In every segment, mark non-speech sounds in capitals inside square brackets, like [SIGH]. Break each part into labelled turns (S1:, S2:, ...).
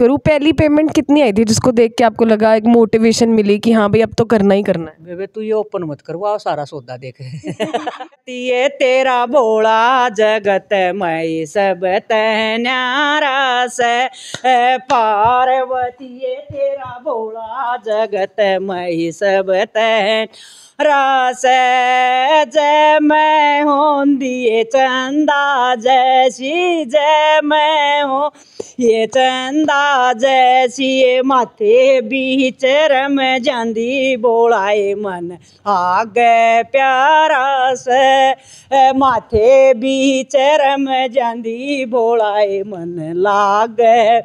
S1: करूँ पहली पेमेंट कितनी आई थी जिसको देख के आपको लगा एक मोटिवेशन मिली कि हाँ भाई अब तो करना ही करना है
S2: बेबे तू ये ओपन मत करवा सारा सौदा देख [LAUGHS] ये तेरा भोला
S3: जगत मई सब तहनारा से पार्वती ये तेरा भोला जगत मई सब तहन रास जय मैं हों दिए चंदा जय श्री जय मैं हों ये चंदा जैसी माथे बीच रम जांदी बोलाए मन गए प्यारा से माथे बीच रम जांदी बोलाए मन लागे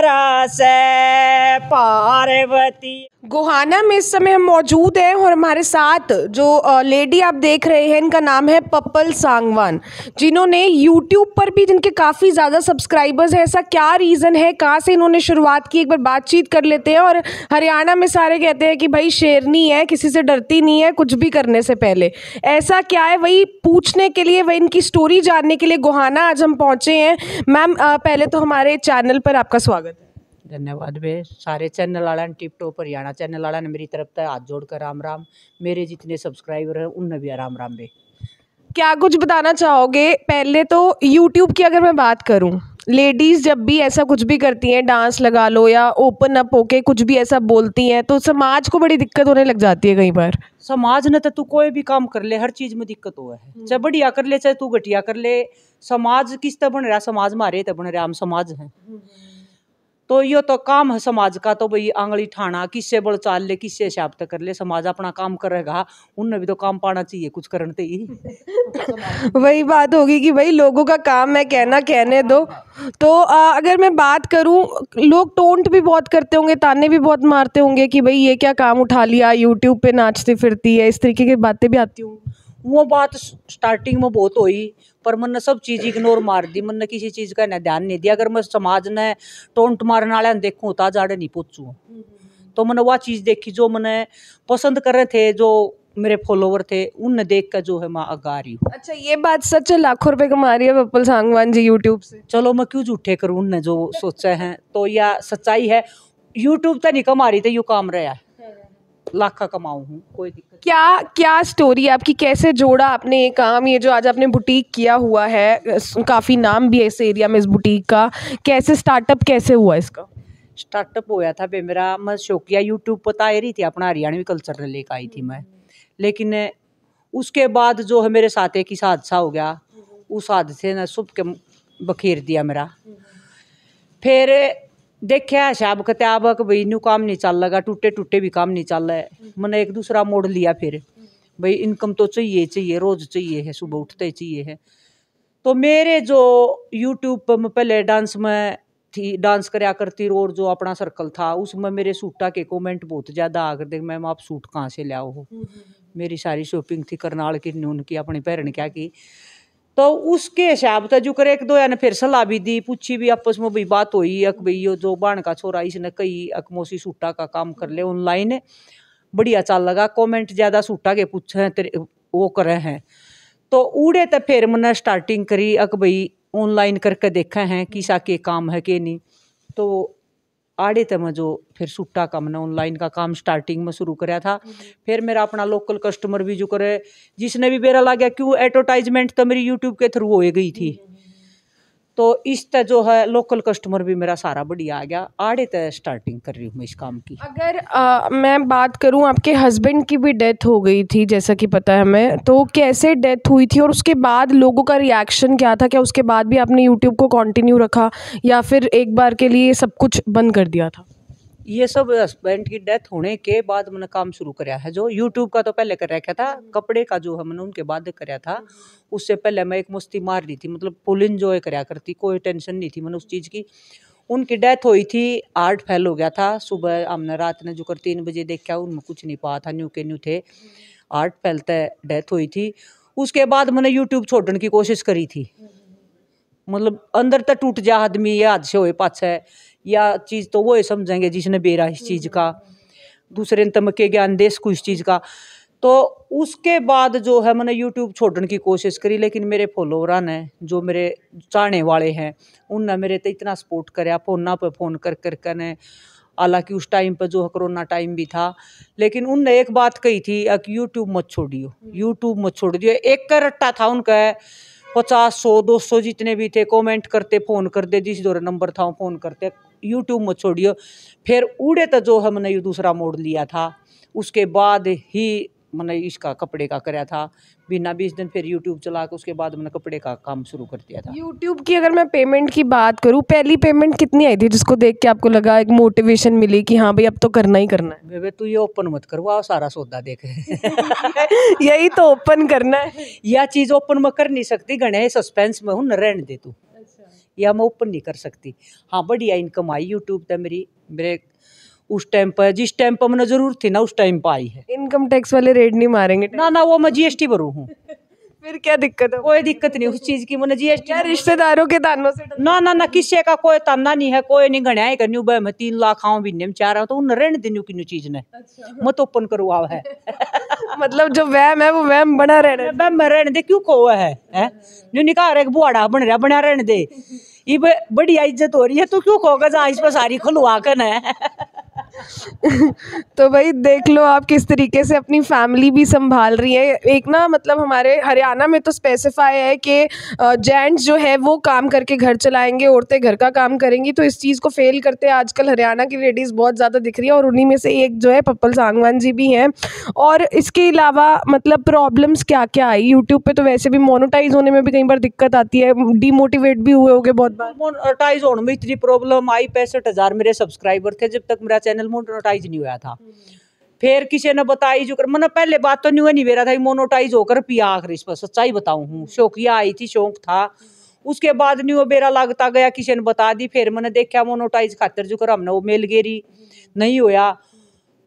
S1: रास पार्वती गोहाना में इस समय हम मौजूद हैं और हमारे साथ जो लेडी आप देख रहे हैं इनका नाम है पप्पल सांगवान जिन्होंने यूट्यूब पर भी जिनके काफ़ी ज़्यादा सब्सक्राइबर्स हैं ऐसा क्या रीज़न है कहाँ से इन्होंने शुरुआत की एक बार बातचीत कर लेते हैं और हरियाणा में सारे कहते हैं कि भाई शेरनी है किसी से डरती नहीं है कुछ भी करने से पहले ऐसा क्या है वही पूछने के लिए वही इनकी स्टोरी जानने के लिए गोहाना आज हम पहुँचे हैं मैम पहले तो हमारे चैनल पर आपका स्वागत है
S2: धन्यवाद वे सारे चैनल वाला ने टिप टॉप हरियाणा चैनल वाला ने मेरी तरफ से हाथ जोड़कर राम राम मेरे जितने सब्सक्राइबर हैं उनने भी राम राम वे
S1: क्या कुछ बताना चाहोगे पहले तो यूट्यूब की अगर मैं बात करूँ लेडीज़ जब भी ऐसा कुछ भी करती हैं डांस लगा लो या ओपन अप होके कुछ भी ऐसा बोलती हैं तो समाज को बड़ी दिक्कत होने लग जाती है कई बार
S2: समाज ने तो तू कोई भी काम कर ले हर चीज़ में दिक्कत हो है हम्म। चाहे बढ़िया कर ले चाहे तू घटिया कर ले समाज किस तरह बन रहा समाज मारे तो बन रहा हम समाज हैं हम्म। तो यो तो काम है समाज का तो भाई आंगली ठाणा किससे बड़ चाल ले किससे शाप्त कर ले समाज अपना काम करेगा उनने भी तो काम पाना चाहिए कुछ करते ही
S1: वही बात होगी कि भाई लोगों का काम है कहना कहने दो तो आ, अगर मैं बात करूं लोग टोंट भी बहुत करते होंगे ताने भी बहुत मारते होंगे कि भाई ये क्या काम उठा लिया यूट्यूब पे नाचती फिरती है इस तरीके की बातें भी आती होंगी
S2: वो बात स्टार्टिंग में बहुत हुई पर मन सब चीज़ इग्नोर मार दी मन किसी चीज़ का ध्यान नहीं दिया अगर मैं समाज ने टोंट मारने वाले देखूँ ता जाड़े नहीं पूछू तो मैंने वह चीज़ देखी जो मैंने पसंद कर रहे थे जो मेरे फॉलोवर थे उन देख कर जो है मैं अगा रही हूँ
S1: अच्छा ये बात सच है लाखों
S2: रुपए कमा रही है पप्पल सांगवान जी यूट्यूब से चलो मैं क्यों झूठे करूँ उनने जो सोचा है तो यह सच्चाई है यूट्यूब तो नहीं कमा रही थी तो यू काम रहा है लाख का कमाऊ हूँ कोई दिक्कत
S1: क्या क्या स्टोरी आपकी कैसे जोड़ा आपने ये काम ये जो आज आपने बुटीक किया हुआ है काफ़ी नाम भी है इस एरिया में इस बुटीक का कैसे स्टार्टअप कैसे हुआ इसका
S2: स्टार्टअप होया था भाई मेरा मैं शौकिया यूट्यूब पर तो आ रही थी अपना हरियाणवी कल्चर लेकर आई थी मैं लेकिन उसके बाद जो है मेरे साथ एक ही हादसा हो गया उस हादसे ने सुबह के बखेर दिया मेरा फिर देखा हिसाब किताब भाई इन काम नहीं चल लगा टूटे टूटे भी काम नहीं चल रहा है मैंने एक दूसरा मोड़ लिया फिर भाई इनकम तो चाहिए चाहिए रोज चाहिए है सुबह उठते चाहिए है तो मेरे जो यूट्यूब पर मैं पहले डांस में थी डांस कराया करती और जो अपना सर्कल था उसमें मेरे सूटा के कमेंट बहुत ज़्यादा आ करते मैम आप सूट कहाँ से लिया हो हम्म, हम्म। मेरी सारी शॉपिंग थी करनाल की नून की अपनी भैरन क्या की तो उसके हिसाब तो जुकर एक दो ने फिर सलाह भी दी पूछी भी आपस में भी बात हुई अक भाई यो जो बाण का छोरा इसने कई अकमोसी सूटा का काम कर ले ऑनलाइन बढ़िया चल लगा कमेंट ज़्यादा सूटा के पूछे तेरे वो करे हैं तो उड़े तो फिर मैंने स्टार्टिंग करी अक भाई ऑनलाइन करके देखा है कि सा के काम है के नहीं तो आड़े ते मैं जो फिर सूटा का मैंने ऑनलाइन का काम स्टार्टिंग में शुरू कराया था फिर मेरा अपना लोकल कस्टमर भी जो करे जिसने भी बेरा लग गया क्यों एडवर्टाइजमेंट तो मेरी यूट्यूब के थ्रू हो गई थी तो इस तरह जो है लोकल कस्टमर भी मेरा सारा बढ़िया आ गया आड़े तय स्टार्टिंग कर रही हूँ मैं इस काम की
S1: अगर आ, मैं बात करूँ आपके हस्बैंड की भी डेथ हो गई थी जैसा कि पता है हमें तो कैसे डेथ हुई थी और उसके बाद लोगों का रिएक्शन क्या था क्या उसके बाद भी आपने यूट्यूब को कंटिन्यू रखा या फिर एक बार के लिए सब कुछ बंद कर दिया था
S2: ये सब हस्बैंड की डेथ होने के बाद मैंने काम शुरू कराया है जो यूट्यूब का तो पहले कर रखा था हम्म। कपड़े का जो है मैंने उनके बाद कराया था उससे पहले मैं एक मस्ती मार रही थी मतलब फुल इंजॉय कराया करती कोई टेंशन नहीं थी मैंने उस चीज़ की उनकी डेथ हुई थी आर्ट फैल हो गया था सुबह हमने रात ने जो कर तीन बजे देखा उनमें कुछ नहीं पा था न्यू के न्यू थे आर्ट फैलते डेथ हुई थी उसके बाद मैंने यूट्यूब छोड़ने की कोशिश करी थी हम्म। मतलब अंदर तक टूट जा आदमी ये हादसे हुए पाछे या चीज़ तो वो समझेंगे जिसने बेरा इस चीज़ का दूसरे ने तमके ज्ञान देश को इस चीज़ का तो उसके बाद जो है मैंने यूट्यूब छोड़ने की कोशिश करी लेकिन मेरे फॉलोवर ने जो मेरे चाहने वाले हैं उनने मेरे तो इतना सपोर्ट कराया फोना पर फ़ोन कर कर कर हालांकि उस टाइम पर जो है कोरोना टाइम भी था लेकिन उनने एक बात कही थी कि यूट्यूब मत छोड़ियो यूट्यूब मत छोड़ दियो एक का रट्टा था उनका पचास सौ दो सौ जितने भी थे कमेंट करते फ़ोन करते जिस दौरे नंबर था वो फ़ोन करते यूट्यूब मत छोड़ियो फिर उड़े तो जो हमने ये दूसरा मोड़ लिया था उसके बाद ही मैंने इसका कपड़े का करा था बिना बीस दिन फिर यूट्यूब चला के उसके बाद मैंने कपड़े का काम शुरू कर दिया था यूट्यूब
S1: की अगर मैं पेमेंट की बात करूँ पहली पेमेंट कितनी आई थी जिसको देख के आपको लगा एक मोटिवेशन मिली कि हाँ भाई अब तो करना ही करना है
S2: बेबे तू ये ओपन मत करवाओ सारा सौदा देख [LAUGHS] यही तो ओपन करना है यह चीज़ ओपन में कर नहीं सकती गणे सस्पेंस में हूँ न रहने दे तू या मैं ओपन नहीं कर सकती हाँ बढ़िया इनकम आई यूट्यूब पर मेरी मेरे उस टाइम पर जिस टाइम पर मैंने जरूर थी ना उस टाइम पर आई है इनकम टैक्स वाले रेट नहीं मारेंगे ना ना वो मैं जीएसटी भरू हूँ [LAUGHS] फिर क्या दिक्कत है कोई दिक्कत नहीं उस चीज की मैंने जीएसटी रिश्तेदारों के तानों से ना ना ना किसी का कोई ताना नहीं है कोई नहीं गणया ही करनी भाई मैं तीन लाख आऊँ भी निम चाह रहा हूँ तो उन रहने की किन्नू चीज ने अच्छा। मत तो ओपन आओ है [LAUGHS] मतलब जो वैम है वो वैम बना रहने वैम रहने दे क्यों खोवा है, है? जो हाँ। निकाह रहा बुआड़ा बन रहा बना रहने दे [LAUGHS] ये बड़ी इज्जत हो रही है तो क्यों कहोगा जहाँ इस पर सारी खुलवा कर है
S1: तो भाई देख लो आप किस तरीके से अपनी फैमिली भी संभाल रही है एक ना मतलब हमारे हरियाणा में तो स्पेसिफाई है कि जेंट्स जो है वो काम करके घर चलाएंगे औरतें घर का काम करेंगी तो इस चीज़ को फेल करते आजकल हरियाणा की लेडीज़ बहुत ज़्यादा दिख रही है और उन्हीं में से एक जो है पप्पल सांगवान जी भी हैं और इसके अलावा मतलब प्रॉब्लम्स क्या क्या आई यूट्यूब पर तो वैसे भी मोनोटाइज होने में भी कई बार दिक्कत आती है डीमोटिवेट भी हुए हो बहुत
S2: बार मोनोटाइज होने में इतनी प्रॉब्लम आई पैंसठ हज़ार मेरे सब्सक्राइबर थे जब तक मेरा चैनल चैनल मोनोटाइज नहीं हुआ था हम्म। फिर किसी ने बताई जो कर मैंने मतलब पहले बात तो नहीं हुआ नहीं मेरा था मोनोटाइज होकर पिया आखिर इस पर सच्चाई बताऊं हूँ हम्म। शौकिया आई थी शौक था उसके बाद नहीं वो बेरा लगता गया किसी ने बता दी फिर मैंने देखा मोनोटाइज खातर जो कर हमने वो मेल गेरी हम्म। नहीं होया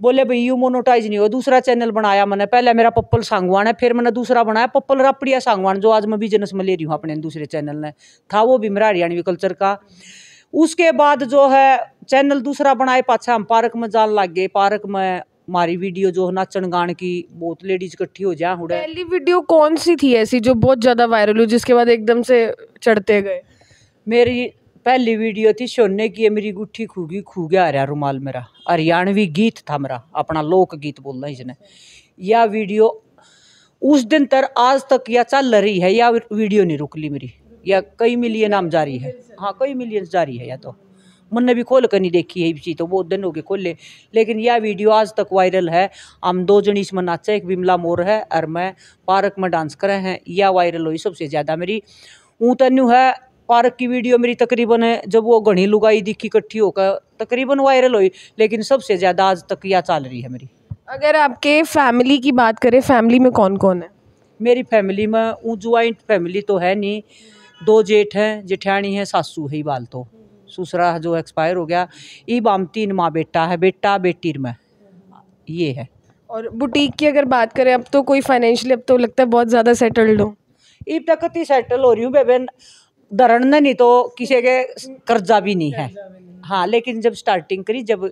S2: बोले भाई यू मोनोटाइज नहीं हो दूसरा चैनल बनाया मैंने पहले मेरा पप्पल सांगवान है फिर मैंने दूसरा बनाया पप्पल रापड़िया सांगवान जो आज मैं बिजनेस में ले रही हूँ अपने दूसरे चैनल ने था वो भी मेरा हरियाणवी कल्चर का उसके बाद जो है चैनल दूसरा बनाए पाछा हम पार्क में जान लग गए पार्क में हमारी वीडियो जो नाचन गान की बहुत लेडीज इकट्ठी हो जाए हुए पहली
S1: वीडियो कौन सी थी ऐसी जो बहुत ज्यादा वायरल हुई जिसके बाद एकदम से चढ़ते
S2: गए मेरी पहली वीडियो थी सोने की मेरी गुट्ठी खूगी खू गया हरिया रुमाल मेरा हरियाणवी गीत था मेरा अपना लोक गीत बोलना इसने यह वीडियो उस दिन तर आज तक यह चल रही है यह वीडियो नहीं रुक ली मेरी या कई मिलियन आम जारी है हाँ कई मिलियन जारी है या तो मुन्ने भी खोल कर नहीं देखी है इसी तो बहुत दिन हो गए ले। लेकिन यह वीडियो आज तक वायरल है हम दो जन इसमें नाचे एक बिमला मोर है और मैं पार्क में डांस करे हैं यह वायरल हुई सबसे ज़्यादा मेरी ऊँतन्यू तो है पार्क की वीडियो मेरी तकरीबन है जब वो घनी लुगाई दिखी इकट्ठी होकर तकरीबन वायरल हुई लेकिन सबसे ज़्यादा आज तक यह चल रही है मेरी
S1: अगर आपके फैमिली की बात करें फैमिली में कौन कौन है
S2: मेरी फैमिली में ऊँ ज्वाइंट फैमिली तो है नहीं दो जेठ हैं जेठानी है सासू है बाल तो ससुरा जो एक्सपायर हो गया ये बाम तीन माँ बेटा है बेटा बेटी में ये है
S1: और बुटीक की अगर बात करें अब तो कोई फाइनेंशियली अब तो लगता है बहुत ज़्यादा सेटल्ड हो इब तक ही सेटल हो रही हूँ
S2: बेबे दरण नहीं तो किसी के कर्जा भी नहीं है हाँ लेकिन जब स्टार्टिंग करी जब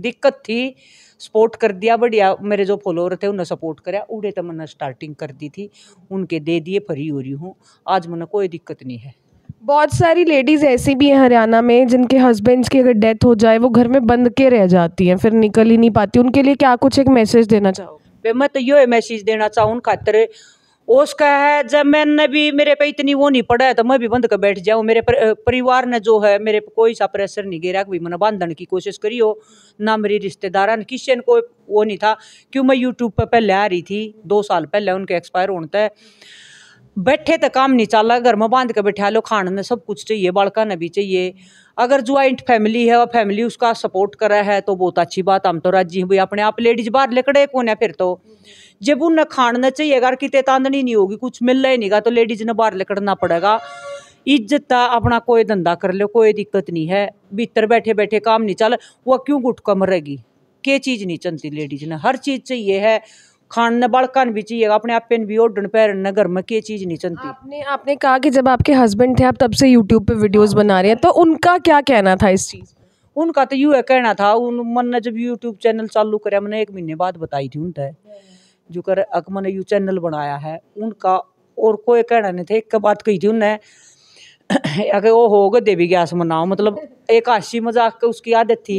S2: दिक्कत थी सपोर्ट कर दिया बढ़िया मेरे जो फॉलोअर थे उन्हें सपोर्ट कराया उड़े तो मैंने स्टार्टिंग कर दी थी उनके दे दिए फ्री हो रही हूँ आज मैंने कोई दिक्कत नहीं है
S1: बहुत सारी लेडीज़ ऐसी भी हैं हरियाणा में जिनके हस्बैंड्स की अगर डेथ हो जाए वो घर में बंद के रह जाती हैं फिर निकल ही नहीं पाती उनके लिए क्या कुछ एक मैसेज देना चाहो
S2: मैं तो यो मैसेज देना चाहूँ खातर उसका है जब मैंने भी मेरे पे इतनी वो नहीं पड़ा है तो मैं भी बंद कर बैठ जाऊँ मेरे पर, परिवार ने जो है मेरे पे कोई सा प्रेशर नहीं गेरा कि मैंने बांधने की कोशिश करी हो ना मेरी रिश्तेदारा ने किसी ने कोई वो नहीं था क्यों मैं यूट्यूब पर पहले आ रही थी दो साल पहले उनके एक्सपायर होने तय बैठे तो काम नहीं चल घर में बांध के बैठा लो खाने में सब कुछ चाहिए बालका ने भी चाहिए अगर ज्वाइंट फैमिली है और फैमिली उसका सपोर्ट रहा है तो बहुत अच्छी बात हम तो राजी हैं भाई अपने आप लेडीज बाहर लिकड़े कौन है फिर तो जब उन्हें खाना चाहिए अगर कितने तांदनी नहीं होगी कुछ मिल रहा ही नहीं तो लेडीज ने बाहर लेकड़ना पड़ेगा इज्जत अपना कोई धंधा कर लो कोई दिक्कत नहीं है भीतर बैठे बैठे काम नहीं चल वह क्यों गुटकम रहेगी के चीज़ नहीं चलती लेडीज ने हर चीज़ चाहिए है खान बालकान भी चाहिए अपने आप पेन भी ओढ़ पैर नगर में क्या चीज़ नहीं चलती
S1: आपने आपने कहा कि जब आपके हस्बैंड थे आप तब से यूट्यूब पे वीडियोस बना रहे हैं तो उनका क्या कहना था इस चीज़
S2: उनका तो यू है कहना था उन मन ने जब यूट्यूब चैनल चालू कराया मैंने एक महीने बाद बताई थी उन जो कर अकमा ने यू चैनल बनाया है उनका और कोई कहना नहीं था एक बात कही थी उनने अगर वो हो गए देवी गैस मनाओ मतलब एक हासी मजाक उसकी आदत थी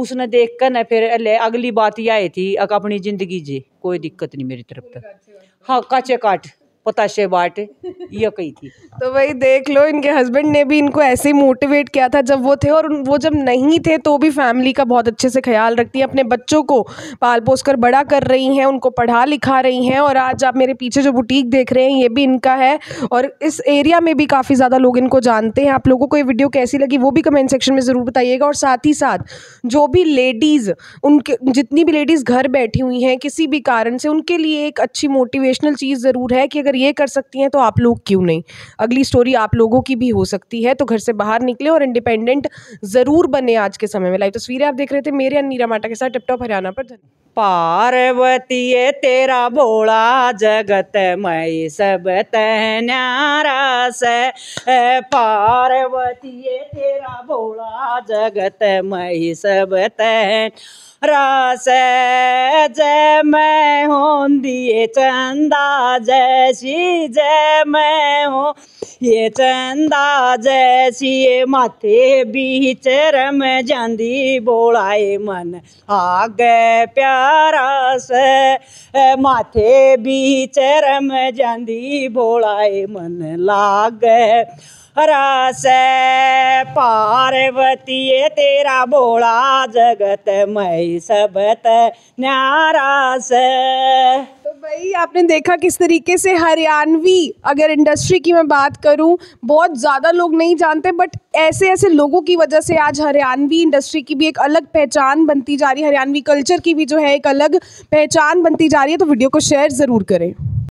S2: उसने देख कर ना फिर अगली बात यह आई थी अपनी ज़िंदगी जी कोई दिक्कत नहीं मेरी तरफ तक तो। हाँ कच्चे काट पताशे बाट ये कही थी
S1: तो वही देख लो इनके हस्बैंड ने भी इनको ऐसे ही मोटिवेट किया था जब वो थे और वो जब नहीं थे तो भी फैमिली का बहुत अच्छे से ख्याल रखती हैं अपने बच्चों को पाल पोस कर बड़ा कर रही हैं उनको पढ़ा लिखा रही हैं और आज आप मेरे पीछे जो बुटीक देख रहे हैं ये भी इनका है और इस एरिया में भी काफ़ी ज़्यादा लोग इनको जानते हैं आप लोगों को ये वीडियो कैसी लगी वो भी कमेंट सेक्शन में ज़रूर बताइएगा और साथ ही साथ जो भी लेडीज़ उनके जितनी भी लेडीज़ घर बैठी हुई हैं किसी भी कारण से उनके लिए एक अच्छी मोटिवेशनल चीज़ ज़रूर है कि अगर अगर ये कर सकती हैं तो आप लोग क्यों नहीं अगली स्टोरी आप लोगों की भी हो सकती है तो घर से बाहर निकले और इंडिपेंडेंट ज़रूर बने आज के समय में लाइव तस्वीरें आप देख रहे थे मेरे अन नीरा माटा के साथ टिपटॉप हरियाणा पर धन्यवाद पार्वती
S3: तेरा भोला जगत मई सब न्यारा से पार्वती तेरा भोला जगत मई सब तह रास जय मैं हों दिए चंदा जय श्री जय मैं हों ये चंदा जैसी माथे बीच रम जांदी बोलाए मन आगे प्यारा से माथे बीच रम जांदी बोलाए मन लाग रस पार्वती तेरा बोला जगत मई सबत न्यारा से
S1: भाई आपने देखा किस तरीके से हरियाणवी अगर इंडस्ट्री की मैं बात करूं बहुत ज़्यादा लोग नहीं जानते बट ऐसे ऐसे लोगों की वजह से आज हरियाणवी इंडस्ट्री की भी एक अलग पहचान बनती जा रही है हरियाणवी कल्चर की भी जो है एक अलग पहचान बनती जा रही है तो वीडियो को शेयर ज़रूर करें